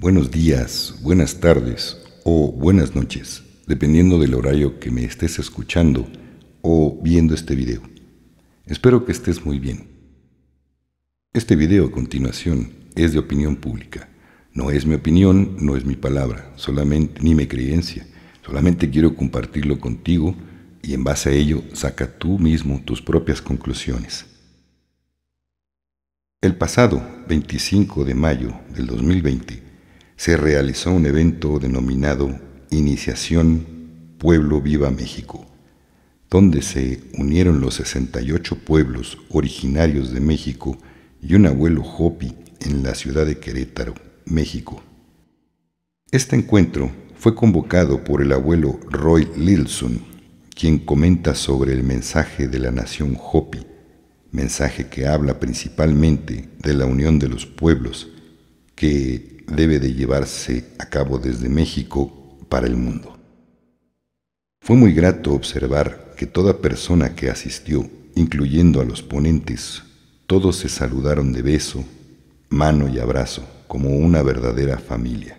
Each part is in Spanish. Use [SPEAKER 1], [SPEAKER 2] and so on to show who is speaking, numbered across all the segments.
[SPEAKER 1] Buenos días, buenas tardes o buenas noches, dependiendo del horario que me estés escuchando o viendo este video. Espero que estés muy bien. Este video a continuación es de opinión pública. No es mi opinión, no es mi palabra, solamente ni mi creencia. Solamente quiero compartirlo contigo y en base a ello saca tú mismo tus propias conclusiones. El pasado 25 de mayo del 2020 se realizó un evento denominado Iniciación Pueblo Viva México, donde se unieron los 68 pueblos originarios de México y un abuelo Hopi en la ciudad de Querétaro, México. Este encuentro fue convocado por el abuelo Roy Lilson, quien comenta sobre el mensaje de la nación Hopi, mensaje que habla principalmente de la unión de los pueblos, que debe de llevarse a cabo desde México para el mundo. Fue muy grato observar que toda persona que asistió, incluyendo a los ponentes, todos se saludaron de beso, mano y abrazo, como una verdadera familia,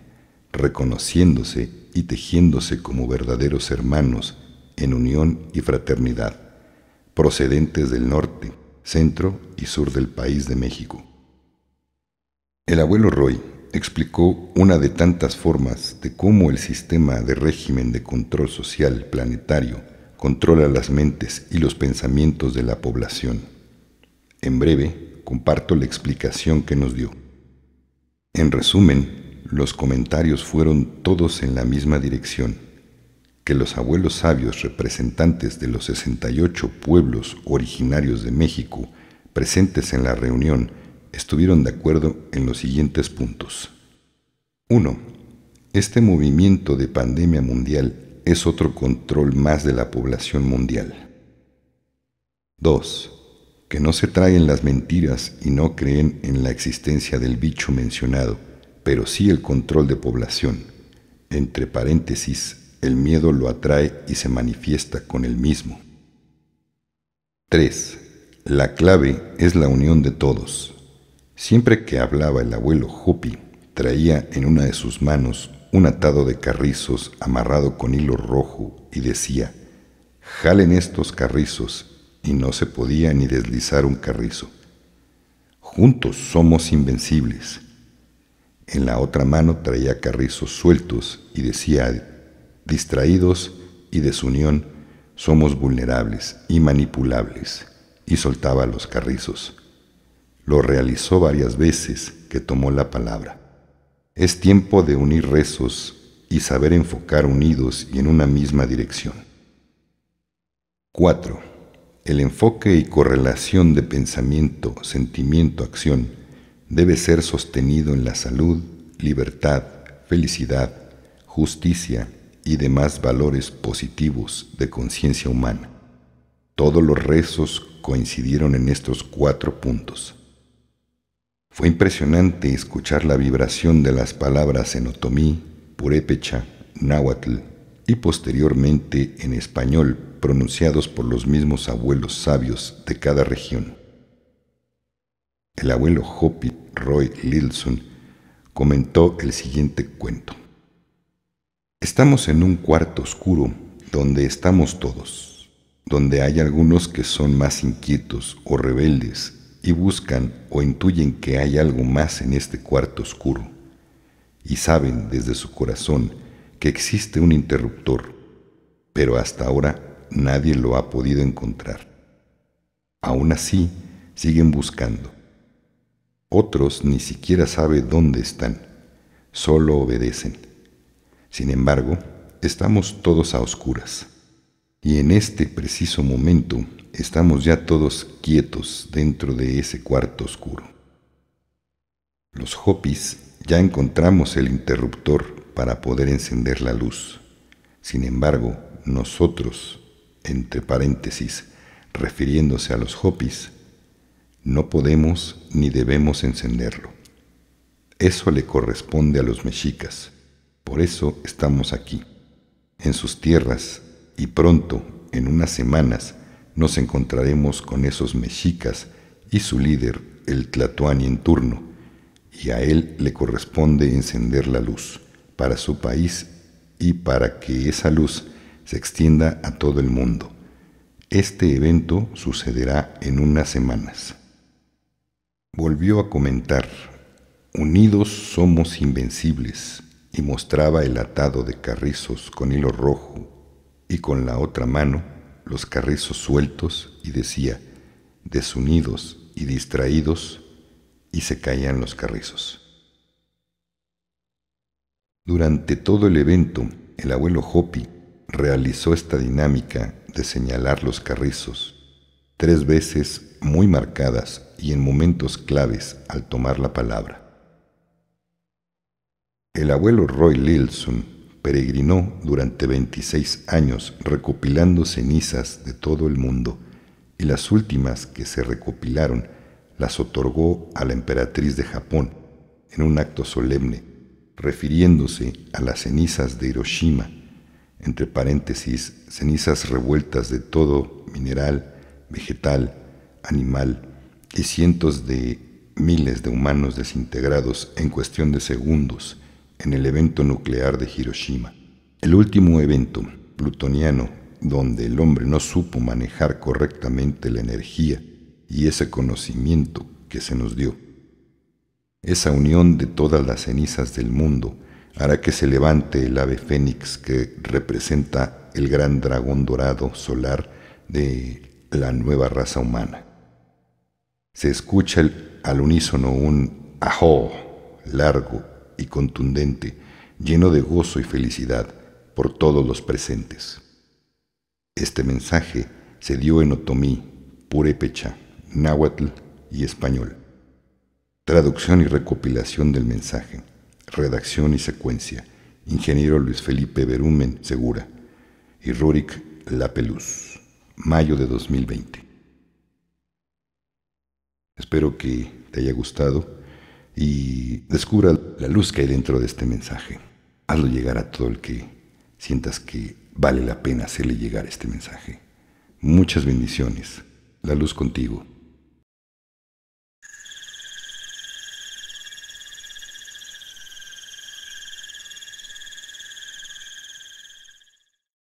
[SPEAKER 1] reconociéndose y tejiéndose como verdaderos hermanos en unión y fraternidad, procedentes del norte, centro y sur del país de México. El abuelo Roy explicó una de tantas formas de cómo el sistema de régimen de control social planetario controla las mentes y los pensamientos de la población. En breve, comparto la explicación que nos dio. En resumen, los comentarios fueron todos en la misma dirección, que los abuelos sabios representantes de los 68 pueblos originarios de México presentes en la reunión estuvieron de acuerdo en los siguientes puntos. 1. Este movimiento de pandemia mundial es otro control más de la población mundial. 2. Que no se traen las mentiras y no creen en la existencia del bicho mencionado, pero sí el control de población. Entre paréntesis, el miedo lo atrae y se manifiesta con el mismo. 3. La clave es la unión de todos, Siempre que hablaba el abuelo Jupi, traía en una de sus manos un atado de carrizos amarrado con hilo rojo y decía, jalen estos carrizos, y no se podía ni deslizar un carrizo. Juntos somos invencibles. En la otra mano traía carrizos sueltos y decía, distraídos y desunión, somos vulnerables y manipulables, y soltaba los carrizos. Lo realizó varias veces que tomó la palabra. Es tiempo de unir rezos y saber enfocar unidos y en una misma dirección. 4. El enfoque y correlación de pensamiento, sentimiento, acción debe ser sostenido en la salud, libertad, felicidad, justicia y demás valores positivos de conciencia humana. Todos los rezos coincidieron en estos cuatro puntos. Fue impresionante escuchar la vibración de las palabras en otomí, purépecha, náhuatl y posteriormente en español pronunciados por los mismos abuelos sabios de cada región. El abuelo Hopi Roy Lilson comentó el siguiente cuento. Estamos en un cuarto oscuro donde estamos todos, donde hay algunos que son más inquietos o rebeldes y buscan o intuyen que hay algo más en este cuarto oscuro, y saben desde su corazón que existe un interruptor, pero hasta ahora nadie lo ha podido encontrar. Aún así, siguen buscando. Otros ni siquiera saben dónde están, solo obedecen. Sin embargo, estamos todos a oscuras. Y en este preciso momento estamos ya todos quietos dentro de ese cuarto oscuro. Los Hopis ya encontramos el interruptor para poder encender la luz. Sin embargo, nosotros, entre paréntesis, refiriéndose a los Hopis, no podemos ni debemos encenderlo. Eso le corresponde a los mexicas. Por eso estamos aquí, en sus tierras y pronto, en unas semanas, nos encontraremos con esos mexicas y su líder, el Tlatoani en turno, y a él le corresponde encender la luz para su país y para que esa luz se extienda a todo el mundo. Este evento sucederá en unas semanas. Volvió a comentar, Unidos somos invencibles, y mostraba el atado de carrizos con hilo rojo y con la otra mano los carrizos sueltos y decía, desunidos y distraídos, y se caían los carrizos. Durante todo el evento, el abuelo Hopi realizó esta dinámica de señalar los carrizos, tres veces muy marcadas y en momentos claves al tomar la palabra. El abuelo Roy Lilson peregrinó durante 26 años recopilando cenizas de todo el mundo y las últimas que se recopilaron las otorgó a la emperatriz de Japón en un acto solemne, refiriéndose a las cenizas de Hiroshima, entre paréntesis, cenizas revueltas de todo mineral, vegetal, animal y cientos de miles de humanos desintegrados en cuestión de segundos, en el evento nuclear de Hiroshima, el último evento plutoniano donde el hombre no supo manejar correctamente la energía y ese conocimiento que se nos dio. Esa unión de todas las cenizas del mundo hará que se levante el ave fénix que representa el gran dragón dorado solar de la nueva raza humana. Se escucha al unísono un ajo largo y contundente, lleno de gozo y felicidad por todos los presentes. Este mensaje se dio en otomí, purépecha, náhuatl y español. Traducción y recopilación del mensaje. Redacción y secuencia. Ingeniero Luis Felipe Berumen Segura y Rurik Lapeluz. Mayo de 2020. Espero que te haya gustado y descubra la luz que hay dentro de este mensaje. Hazlo llegar a todo el que sientas que vale la pena hacerle llegar este mensaje. Muchas bendiciones. La luz contigo.